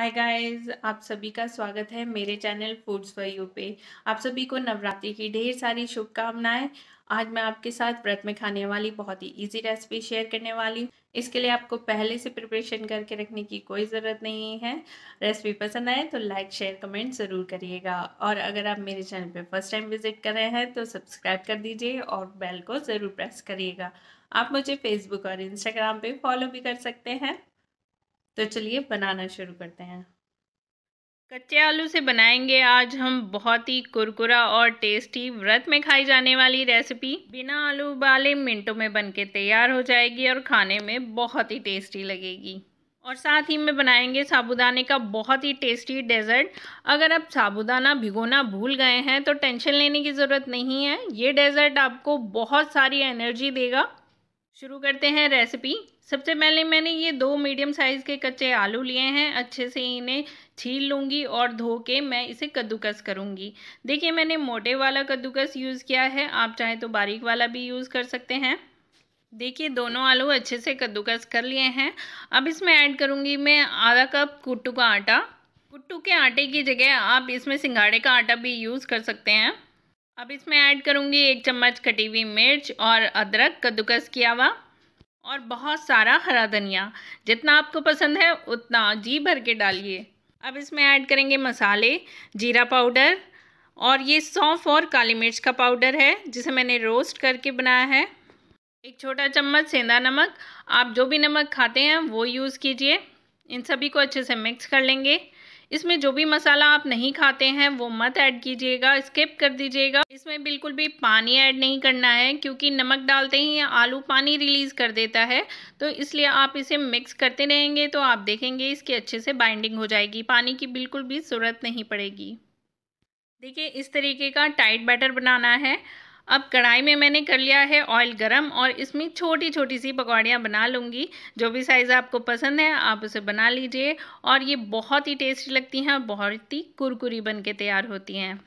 hi guys आप सभी का स्वागत है मेरे चैनल फूड्स फॉर यू पे आप सभी को नवरात्रि की ढेर सारी शुभकामनाएं आज मैं आपके साथ व्रत में खाने वाली बहुत ही इजी रेसिपी शेयर करने वाली हूँ इसके लिए आपको पहले से प्रिपरेशन करके रखने की कोई ज़रूरत नहीं है रेसिपी पसंद आए तो लाइक शेयर कमेंट ज़रूर करिएगा और अगर आप मेरे चैनल पे फर्स्ट टाइम विजिट कर रहे हैं तो सब्सक्राइब कर दीजिए और बेल को ज़रूर प्रेस करिएगा आप मुझे फेसबुक और इंस्टाग्राम पर फॉलो भी कर सकते हैं तो चलिए बनाना शुरू करते हैं कच्चे आलू से बनाएंगे आज हम बहुत ही कुरकुरा और टेस्टी व्रत में खाई जाने वाली रेसिपी बिना आलू उबाले मिनटों में बनके तैयार हो जाएगी और खाने में बहुत ही टेस्टी लगेगी और साथ ही में बनाएंगे साबुदाने का बहुत ही टेस्टी डेजर्ट अगर आप साबुदाना भिगोना भूल गए हैं तो टेंशन लेने की ज़रूरत नहीं है ये डेजर्ट आपको बहुत सारी एनर्जी देगा शुरू करते हैं रेसिपी सबसे पहले मैंने ये दो मीडियम साइज़ के कच्चे आलू लिए हैं अच्छे से इन्हें छील लूँगी और धो के मैं इसे कद्दूकस करूँगी देखिए मैंने मोटे वाला कद्दूकस यूज़ किया है आप चाहे तो बारीक वाला भी यूज़ कर सकते हैं देखिए दोनों आलू अच्छे से कद्दूकस कर लिए हैं अब इसमें ऐड करूँगी मैं आधा कप कुट्टू का आटा कुट्टू के आटे की जगह आप इसमें सिंघाड़े का आटा भी यूज़ कर सकते हैं अब इसमें ऐड करूँगी एक चम्मच कटी हुई मिर्च और अदरक कद्दूकस किया हुआ और बहुत सारा हरा धनिया जितना आपको पसंद है उतना जी भर के डालिए अब इसमें ऐड करेंगे मसाले जीरा पाउडर और ये सौंफ और काली मिर्च का पाउडर है जिसे मैंने रोस्ट करके बनाया है एक छोटा चम्मच सेंधा नमक आप जो भी नमक खाते हैं वो यूज़ कीजिए इन सभी को अच्छे से मिक्स कर लेंगे इसमें जो भी मसाला आप नहीं खाते हैं वो मत ऐड कीजिएगा स्किप कर दीजिएगा इसमें बिल्कुल भी पानी ऐड नहीं करना है क्योंकि नमक डालते ही आलू पानी रिलीज़ कर देता है तो इसलिए आप इसे मिक्स करते रहेंगे तो आप देखेंगे इसकी अच्छे से बाइंडिंग हो जाएगी पानी की बिल्कुल भी ज़रूरत नहीं पड़ेगी देखिए इस तरीके का टाइट बैटर बनाना है अब कढ़ाई में मैंने कर लिया है ऑयल गरम और इसमें छोटी छोटी सी पकौड़ियाँ बना लूँगी जो भी साइज़ आपको पसंद है आप उसे बना लीजिए और ये बहुत ही टेस्टी लगती हैं और बहुत ही कुरकुरी बन के तैयार होती हैं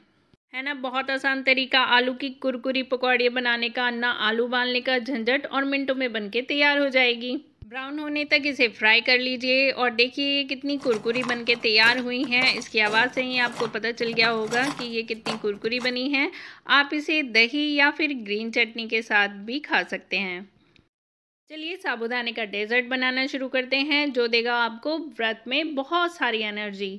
है ना बहुत आसान तरीका आलू की कुरकुरी पकौड़ियाँ बनाने का ना आलू उबालने का झंझट और मिनटों में बन के तैयार हो जाएगी ब्राउन होने तक इसे फ्राई कर लीजिए और देखिए कितनी कुरकुरी बन के तैयार हुई हैं इसकी आवाज़ से ही आपको पता चल गया होगा कि ये कितनी कुरकुरी बनी है आप इसे दही या फिर ग्रीन चटनी के साथ भी खा सकते हैं चलिए साबुदाने का डेजर्ट बनाना शुरू करते हैं जो देगा आपको व्रत में बहुत सारी एनर्जी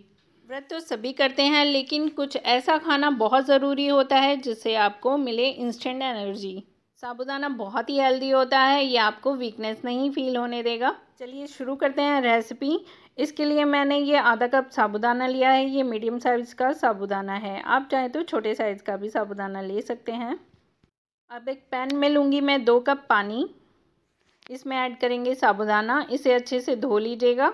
व्रत तो सभी करते हैं लेकिन कुछ ऐसा खाना बहुत ज़रूरी होता है जिससे आपको मिले इंस्टेंट एनर्जी साबुदाना बहुत ही हेल्दी होता है ये आपको वीकनेस नहीं फील होने देगा चलिए शुरू करते हैं रेसिपी इसके लिए मैंने ये आधा कप साबुदाना लिया है ये मीडियम साइज़ का साबुदाना है आप चाहें तो छोटे साइज़ का भी साबुदाना ले सकते हैं अब एक पैन में लूँगी मैं दो कप पानी इसमें ऐड करेंगे साबुदाना इसे अच्छे से धो लीजिएगा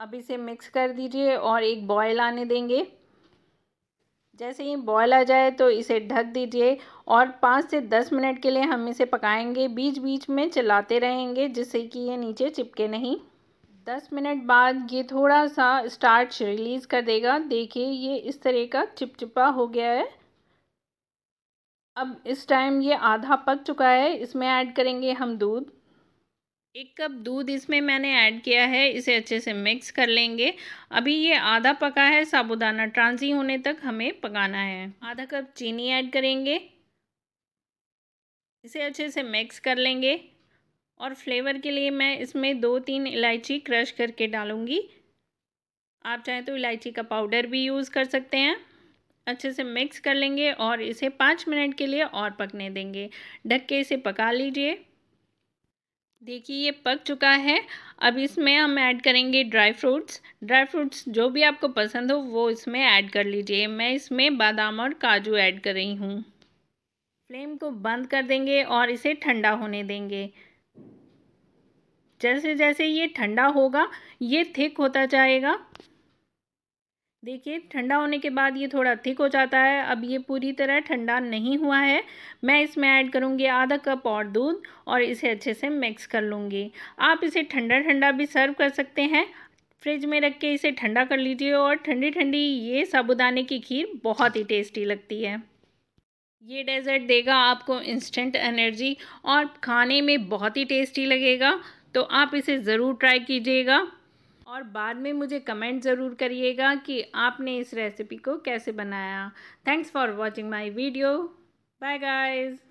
अब इसे मिक्स कर दीजिए और एक बॉयल आने देंगे जैसे ही बॉयल आ जाए तो इसे ढक दीजिए और पाँच से दस मिनट के लिए हम इसे पकाएंगे बीच बीच में चलाते रहेंगे जिससे कि ये नीचे चिपके नहीं दस मिनट बाद ये थोड़ा सा स्टार्च रिलीज़ कर देगा देखिए ये इस तरह का चिपचिपा हो गया है अब इस टाइम ये आधा पक चुका है इसमें ऐड करेंगे हम दूध एक कप दूध इसमें मैंने ऐड किया है इसे अच्छे से मिक्स कर लेंगे अभी ये आधा पका है साबुदाना ट्रांसी होने तक हमें पकाना है आधा कप चीनी ऐड करेंगे इसे अच्छे से मिक्स कर लेंगे और फ्लेवर के लिए मैं इसमें दो तीन इलायची क्रश करके डालूँगी आप चाहें तो इलायची का पाउडर भी यूज़ कर सकते हैं अच्छे से मिक्स कर लेंगे और इसे पाँच मिनट के लिए और पकने देंगे ढक के इसे पका लीजिए देखिए ये पक चुका है अब इसमें हम ऐड करेंगे ड्राई फ्रूट्स ड्राई फ्रूट्स जो भी आपको पसंद हो वो इसमें ऐड कर लीजिए मैं इसमें बादाम और काजू ऐड कर रही हूँ फ्लेम को बंद कर देंगे और इसे ठंडा होने देंगे जैसे जैसे ये ठंडा होगा ये थिक होता जाएगा देखिए ठंडा होने के बाद ये थोड़ा थिक हो जाता है अब ये पूरी तरह ठंडा नहीं हुआ है मैं इसमें ऐड करूँगी आधा कप और दूध और इसे अच्छे से मिक्स कर लूँगी आप इसे ठंडा ठंडा भी सर्व कर सकते हैं फ्रिज में रख के इसे ठंडा कर लीजिए और ठंडी ठंडी ये साबुदाने की खीर बहुत ही टेस्टी लगती है ये डेज़र्ट देगा आपको इंस्टेंट एनर्जी और खाने में बहुत ही टेस्टी लगेगा तो आप इसे ज़रूर ट्राई कीजिएगा और बाद में मुझे कमेंट ज़रूर करिएगा कि आपने इस रेसिपी को कैसे बनाया thanks for watching my video bye guys